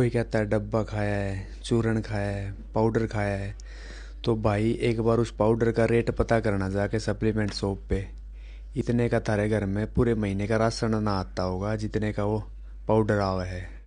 कोई कहता है डब्बा खाया है चूरण खाया है पाउडर खाया है तो भाई एक बार उस पाउडर का रेट पता करना जाके सप्लीमेंट शॉप पे इतने का थारे घर में पूरे महीने का राशन ना आता होगा जितने का वो पाउडर आवा है